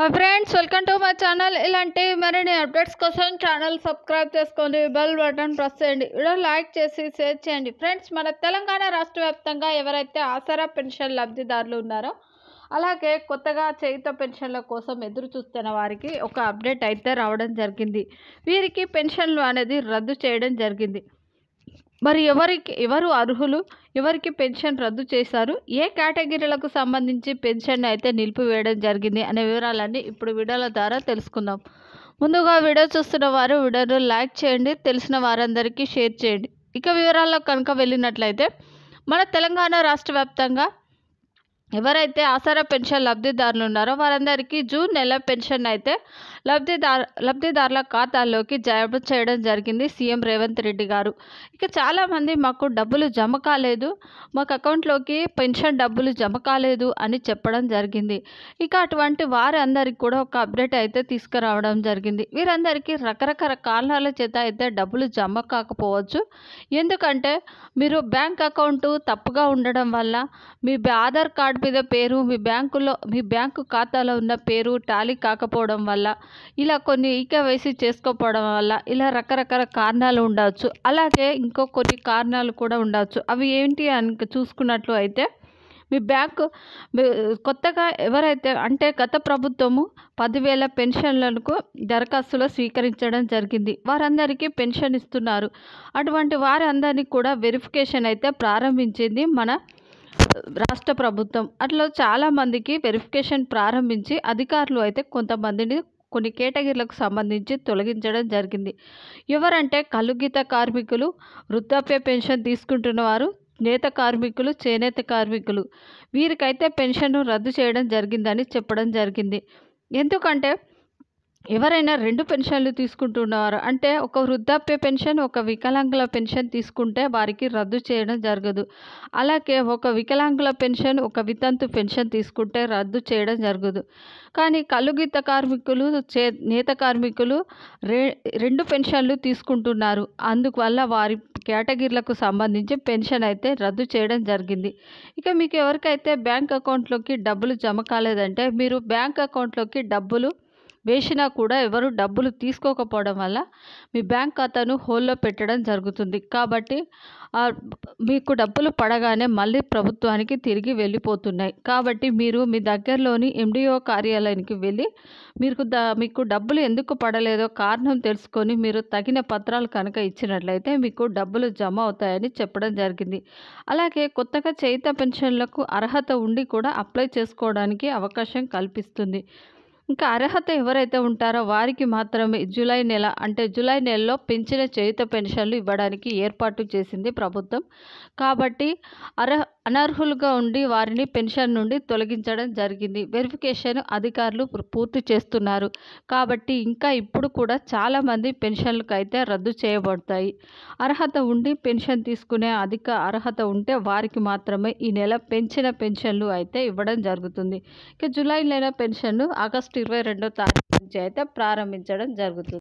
hi friends welcome to my channel ఇలాంటి మరిన్ని updates కోసం ఛానల్ సబ్స్క్రైబ్ చేసుకోండి బెల్ బటన్ ప్రెస్ చేయండి వీడియో లైక్ చేసి షేర్ చేయండి ఫ్రెండ్స్ మన తెలంగాణ రాష్ట్ర వ్యాప్తంగా ఎవరైతే ఆసరా పెన్షన్ లబ్ధిదారులు ఉన్నారో అలాగే కొత్తగా చేయుత పెన్షన్ల కోసం ఎదురు చూస్తున్న వారికి ఒక అప్డేట్ అయితే రావడం జరిగింది వీరికి పెన్షన్లు అనేది రద్దు చేయడం జరిగింది మరి ఎవరికి ఎవరు అర్హులు ఎవరికి పెన్షన్ రద్దు చేశారు ఏ కేటగిరీలకు సంబంధించి పెన్షన్ అయితే నిలిపివేయడం జరిగింది అనే వివరాలన్నీ ఇప్పుడు వీడియోల ద్వారా తెలుసుకుందాం ముందుగా వీడియో చూస్తున్న వారు వీడియోను లైక్ చేయండి తెలిసిన వారందరికీ షేర్ చేయండి ఇక వివరాల్లో కనుక వెళ్ళినట్లయితే మన తెలంగాణ రాష్ట్ర వ్యాప్తంగా ఎవరైతే ఆసరా పెన్షన్ లబ్ధిదారులు ఉన్నారో వారందరికీ జూన్ నెల పెన్షన్ అయితే లబ్ధిదార్ లబ్ధిదారుల ఖాతాల్లోకి జమ చేయడం జరిగింది సీఎం రేవంత్ రెడ్డి గారు ఇక చాలామంది మాకు డబ్బులు జమ కాలేదు మాకు అకౌంట్లోకి పెన్షన్ డబ్బులు జమ కాలేదు అని చెప్పడం జరిగింది ఇక అటువంటి వారందరికీ కూడా ఒక అప్డేట్ అయితే తీసుకురావడం జరిగింది వీరందరికీ రకరకాల కారణాల చేత అయితే డబ్బులు జమ కాకపోవచ్చు ఎందుకంటే మీరు బ్యాంక్ అకౌంట్ తప్పుగా ఉండడం వల్ల మీ ఆధార్ కార్డు కార్డు మీద పేరు మీ బ్యాంకులో మీ బ్యాంకు ఖాతాలో ఉన్న పేరు టాలీ కాకపోవడం వల్ల ఇలా కొన్ని ఈకేవైసీ చేసుకోకపోవడం వల్ల ఇలా రకరకాల కారణాలు ఉండవచ్చు అలాగే ఇంకో కొన్ని కారణాలు కూడా ఉండవచ్చు అవి ఏంటి అని చూసుకున్నట్లు అయితే మీ బ్యాంకు కొత్తగా ఎవరైతే అంటే గత ప్రభుత్వము పదివేల పెన్షన్లకు దరఖాస్తులో స్వీకరించడం జరిగింది వారందరికీ పెన్షన్ ఇస్తున్నారు అటువంటి వారందరినీ కూడా వెరిఫికేషన్ అయితే ప్రారంభించింది మన రాష్ట్ర ప్రభుత్వం అట్లా చాలామందికి వెరిఫికేషన్ ప్రారంభించి అధికారులు అయితే కొంతమందిని కొన్ని కేటగిరీలకు సంబంధించి తొలగించడం జరిగింది ఎవరంటే కలుగిత కార్మికులు వృద్ధాప్య పెన్షన్ తీసుకుంటున్న వారు నేత కార్మికులు చేనేత కార్మికులు వీరికైతే పెన్షన్ రద్దు చేయడం జరిగిందని చెప్పడం జరిగింది ఎందుకంటే ఎవరైనా రెండు పెన్షన్లు తీసుకుంటున్నారు అంటే ఒక వృద్ధాప్య పెన్షన్ ఒక వికలాంగుల పెన్షన్ తీసుకుంటే వారికి రద్దు చేయడం జరగదు అలాగే ఒక వికలాంగుల పెన్షన్ ఒక వితంతు పెన్షన్ తీసుకుంటే రద్దు చేయడం జరగదు కానీ కలుగిత కార్మికులు చే నేత కార్మికులు రె రెండు పెన్షన్లు తీసుకుంటున్నారు అందువల్ల వారి కేటగిరీలకు సంబంధించి పెన్షన్ అయితే రద్దు చేయడం జరిగింది ఇక మీకు ఎవరికైతే బ్యాంక్ అకౌంట్లోకి డబ్బులు జమ కాలేదంటే మీరు బ్యాంక్ అకౌంట్లోకి డబ్బులు వేసినా కూడా ఎవరు డబ్బులు తీసుకోకపోవడం వల్ల మీ బ్యాంక్ ఖాతాను హోల్లో పెట్టడం జరుగుతుంది కాబట్టి మీకు డబ్బులు పడగానే మళ్ళీ ప్రభుత్వానికి తిరిగి వెళ్ళిపోతున్నాయి కాబట్టి మీరు మీ దగ్గరలోని ఎండిఓ కార్యాలయానికి వెళ్ళి మీకు ద మీకు డబ్బులు ఎందుకు పడలేదో కారణం తెలుసుకొని మీరు తగిన పత్రాలు కనుక ఇచ్చినట్లయితే మీకు డబ్బులు జమ అవుతాయని చెప్పడం జరిగింది అలాగే కొత్తగా చైత పెన్షన్లకు అర్హత ఉండి కూడా అప్లై చేసుకోవడానికి అవకాశం కల్పిస్తుంది ఇంకా అర్హత ఎవరైతే ఉంటారో వారికి మాత్రమే జూలై నెల అంటే జూలై నెలలో పెంచిన చేయుత పెన్షన్లు ఇవ్వడానికి ఏర్పాటు చేసింది ప్రభుత్వం కాబట్టి అర్హ అనర్హులుగా ఉండి వారిని పెన్షన్ నుండి తొలగించడం జరిగింది వెరిఫికేషన్ అధికారులు పూర్తి చేస్తున్నారు కాబట్టి ఇంకా ఇప్పుడు కూడా చాలామంది పెన్షన్లకు అయితే రద్దు చేయబడతాయి అర్హత ఉండి పెన్షన్ తీసుకునే అధిక అర్హత ఉంటే వారికి మాత్రమే ఈ నెల పెంచిన పెన్షన్లు అయితే ఇవ్వడం జరుగుతుంది ఇక నెల పెన్షన్ను ఆగస్టు ఇరవై రెండో తారీఖు నుంచి అయితే ప్రారంభించడం జరుగుతుంది